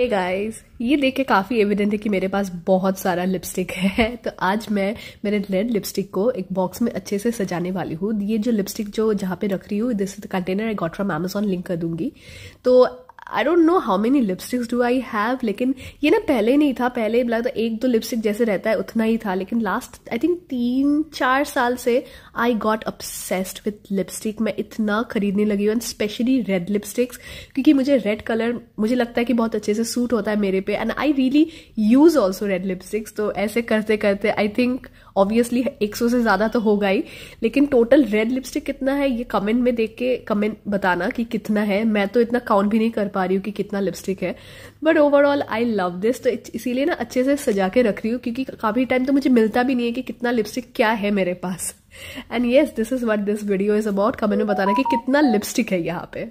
hey guys, ये देख के काफ़ी एविडेंट है कि मेरे पास बहुत सारा लिपस्टिक है तो आज मैं मेरे रेड लिपस्टिक को एक बॉक्स में अच्छे से सजाने वाली हूँ ये जो लिपस्टिक जो जहाँ पे रख रही हूँ this container I got from Amazon link कर दूंगी तो I don't know how many lipsticks do I have लेकिन ये ना पहले नहीं था पहले लगता मतलब तो एक दो लिपस्टिक जैसे रहता है उतना ही था लेकिन लास्ट आई थिंक तीन चार साल से I got obsessed with lipstick मैं इतना खरीदने लगी हूँ एंड स्पेशली रेड लिपस्टिक्स क्योंकि मुझे रेड कलर मुझे लगता है कि बहुत अच्छे से सूट होता है मेरे पे and I really use also red lipsticks तो ऐसे करते करते आई थिंक ऑब्वियसली एक सौ से ज़्यादा तो होगा ही लेकिन टोटल रेड लिपस्टिक कितना है ये कमेंट में देख के कमेंट बताना कि कितना है मैं तो इतना काउंट भी नहीं कर पा रही हूँ कि कितना लिपस्टिक है but overall I love this तो इसीलिए ना अच्छे से सजा के रख रही हूँ क्योंकि काफ़ी टाइम तो मुझे मिलता भी नहीं है कि कितना लिपस्टिक क्या है मेरे पास and yes this is what this video is about comment में बताना कि कितना लिपस्टिक है यहाँ पे